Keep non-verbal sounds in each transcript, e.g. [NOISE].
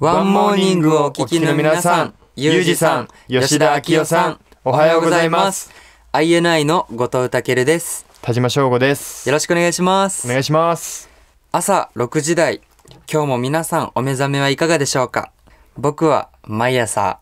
ワンモーニングをお聞きの皆さん、ゆうじさん、吉田明夫さん、おはようございます。INI の後藤健です。田島翔吾です。よろしくお願いします。お願いします。朝6時台、今日も皆さんお目覚めはいかがでしょうか僕は毎朝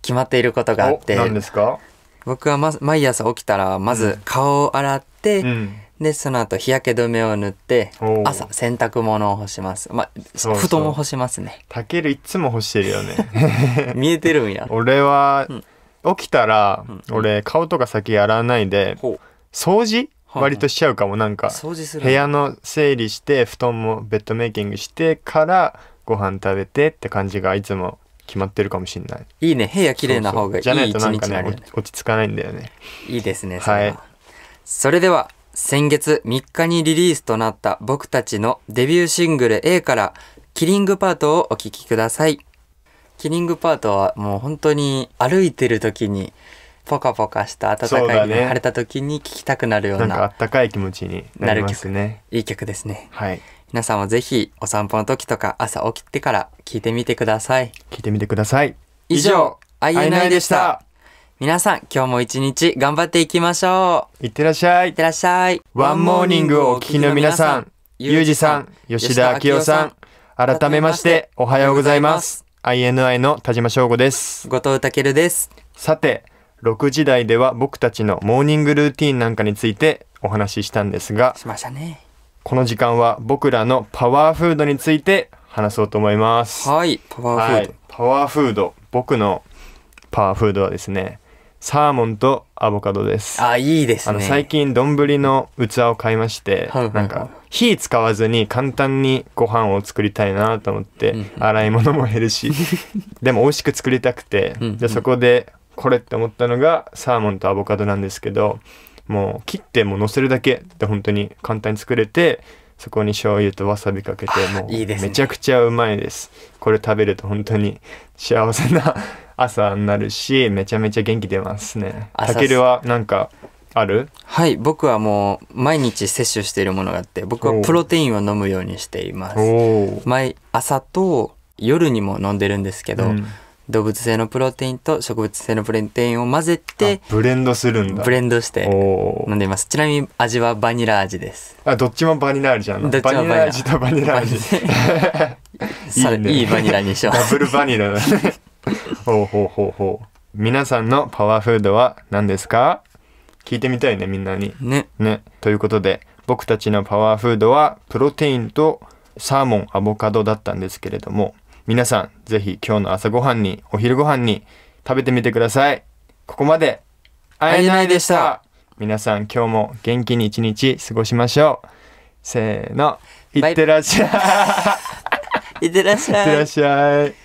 決まっていることがあって。何ですか僕は、ま、毎朝起きたらまず顔を洗って、うん、でその後日焼け止めを塗って朝洗濯物を干します、まあ、布団も干しますねたけるいつも干してるよね [LAUGHS] 見えてるんや俺は、起きたら、俺顔とか先洗わないで、掃除割としちゃうかもなんか部屋の整理して布団もベッドメイキングしてからご飯食べてって感じがいつも決まってるかもしれないいいね部屋綺麗な方がいい一日になね、落ち着かないんだよねいいですねそれは、い、それでは先月3日にリリースとなった僕たちのデビューシングル A からキリングパートをお聴きくださいキリングパートはもう本当に歩いてる時にポカポカした暖かい、ね、晴れた時に聴きたくなるようなう、ね、なんか暖かい気持ちになる曲ねいい曲ですねはい皆さんもぜひお散歩の時とか朝起きてから聞いてみてください。聞いてみてください。以上、INI でした。皆さん、今日も一日頑張っていきましょう。いってらっしゃい。いってらっしゃい。ワンモーニングをお聞きの皆さん、ゆうじさん、吉田明夫さん、改めましておはようございます。INI の田島翔吾です。後藤健です。さて、6時台では僕たちのモーニングルーティンなんかについてお話ししたんですが。しましたね。この時間は僕らのパワーフードについて話そうと思います。はい、パワーフード。はい、パワーフード。僕のパワーフードはですね、サーモンとアボカドです。あ、いいですね。あの最近丼の器を買いまして、はいなんか火使わずに簡単にご飯を作りたいなと思って、うん洗い物も減るし、[LAUGHS] でも美味しく作りたくて、でそこでこれって思ったのがサーモンとアボカドなんですけど、もう切ってもう乗せるだけで本当に簡単に作れてそこに醤油とわさびかけてもうめちゃくちゃうまいですこれ食べると本当に幸せな [LAUGHS] 朝になるしめちゃめちゃ元気出ますねたけるはなんかあるはい僕はもう毎日摂取しているものがあって僕はプロテインを飲むようにしています毎朝と夜にも飲んでるんですけど、うん動物性のプロテインと植物性のプロテインを混ぜてブレンドするんだブレンドして飲んでいますちなみに味はバニラ味ですあどっちもバニラ味じゃんどっちもバニラ味とバニラ味 [LAUGHS] いい、ね、いいバニラにしようダブルバニラだ [LAUGHS] ほうほうほうほう皆さんのパワーフードは何ですか聞いてみたいねみんなにねねということで僕たちのパワーフードはプロテインとサーモンアボカドだったんですけれども皆さん、ぜひ今日の朝ごはんに、お昼ごはんに食べてみてください。ここまで、あえないでした。皆さん、今日も元気に一日過ごしましょう。せーの、[LAUGHS] いってらっしゃい。いってらっしゃい。いってらっしゃい。